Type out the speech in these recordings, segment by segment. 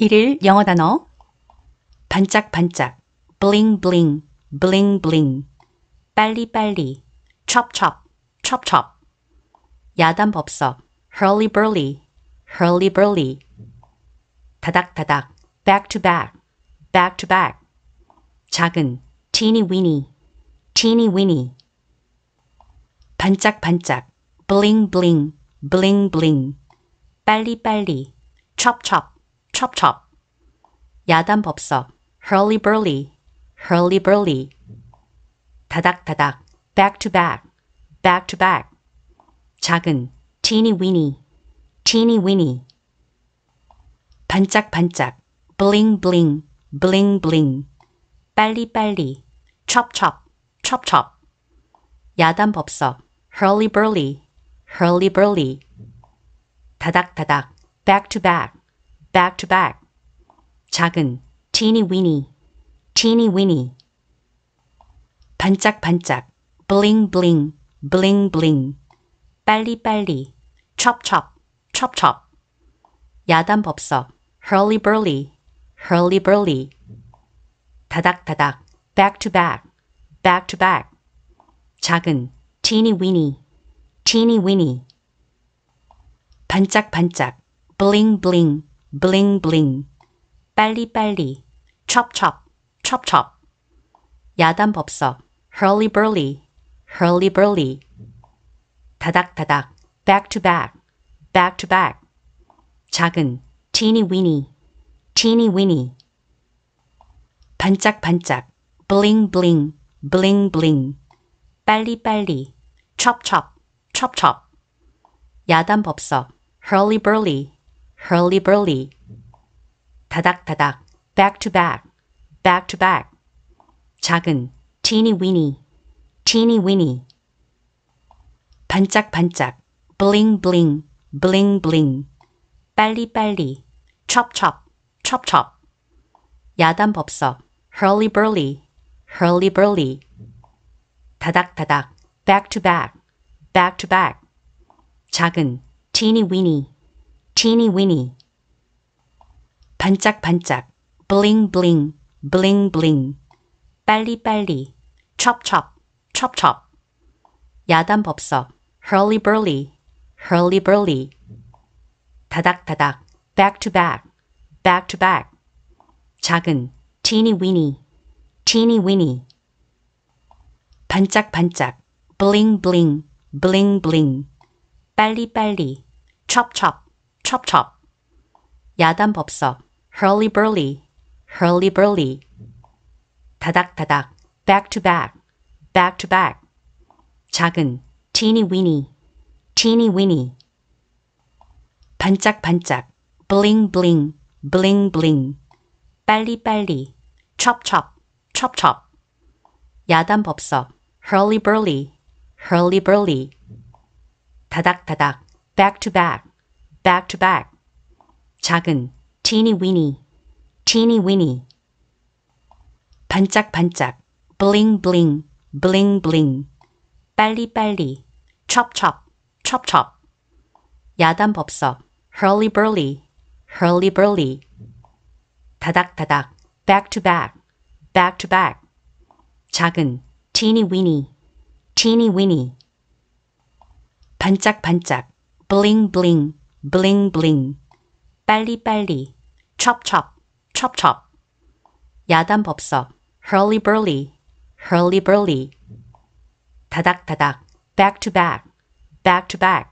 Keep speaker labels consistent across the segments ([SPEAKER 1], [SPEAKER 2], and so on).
[SPEAKER 1] 1일 영어 단어 반짝반짝 bling bling bling bling 빨리빨리 chop chop chop chop 야단 법석 hurly burly hurly burly 다닥다닥 back to back back to back 작은 teeny weeny teeny weeny 반짝반짝 bling bling bling bling 빨리빨리 chop chop Chop chop, 야단법석 야단법석 hurly-burly hurly-burly 다닥, back to back back to back 작은 teeny-weeny teeny-weeny 반짝, bling bling-bling bling-bling 빨리, chop chop-chop chop-chop 야단법석 hurly-burly hurly-burly 다닥, back to back back to back 작은 teeny weeny teeny weeny 반짝반짝 bling bling bling bling 빨리 빨리 chop chop chop chop 야단법석, hurly burly hurly burly 다닥다닥 back to back back to back 작은 teeny weeny teeny weeny 반짝반짝 bling bling bling bling, 빨리 빨리, chop chop, chop chop. 야단 법석, hurly burly, hurly burly. 다닥 다닥, back to back, back to back. 작은, teeny weeny, teeny weeny. 반짝 반짝, bling bling, bling bling. 빨리 빨리, chop chop, chop chop. 야단 법석, hurly burly. hurly-burly, 다닥다닥, back to back, back to back, 작은, teeny-weeny, teeny-weeny, 반짝반짝, bling-bling, bling-bling, 빨리빨리, chop-chop, chop-chop, 야단법석, hurly-burly, hurly-burly, 다닥다닥, back to back, back to back, 작은, teeny-weeny, teeny weeny 반짝반짝 bling bling bling bling 빨리빨리 chop chop chop chop 야단법석 hurly burly hurly burly 다닥다닥 back to back back to back 작은 teeny weeny teeny weeny 반짝반짝 bling bling bling bling 빨리빨리 chop chop 첩첩 야단 법석 hurly burly hurly burly 다닥다닥 back to back back to back 작은 teeny weeny teeny weeny 반짝반짝 bling bling bling bling 빨리빨리 첩첩 첩첩 야단 법석 hurly burly hurly burly 다닥다닥 back to back back to back 작은 teeny weeny teeny weeny 반짝, bling bling bling bling 빨리 빨리 chop chop chop chop 야단 법석 hurly burly hurly burly 다닥, back to back back to back 작은 teeny weeny teeny weeny 반짝, bling bling bling bling, 빨리 chop chop, chop chop. 야단법석, hurly burly, hurly burly. 다닥 다닥, back to back, back to back.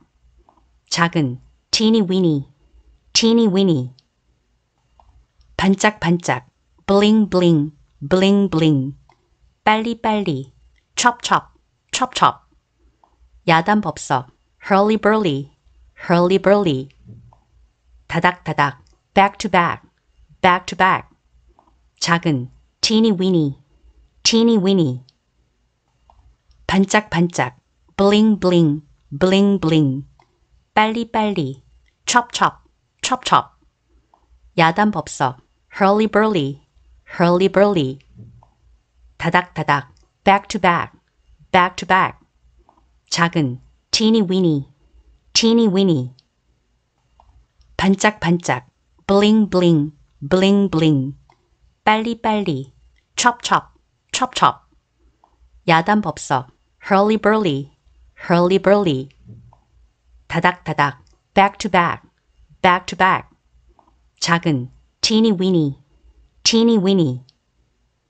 [SPEAKER 1] 작은, teeny weeny, teeny weeny. 반짝 반짝, bling bling, bling bling. 빨리 빨리, chop chop, chop chop. 야단법석, hurly burly hurly-burly, 다닥다닥, back to back, back to back, 작은, teeny-weeny, teeny-weeny, 반짝반짝, bling-bling, bling-bling, 빨리빨리, chop-chop, chop-chop, 야단법석, hurly-burly, hurly-burly, 다닥다닥, back to back, back to back, 작은, teeny-weeny, teeny weeny. 반짝반짝, bling bling, bling bling. 빨리빨리, chop chop, chop chop. 야단법석, hurly burly, hurly burly. 다닥다닥, back to back, back to back. 작은, teeny weeny, teeny weeny.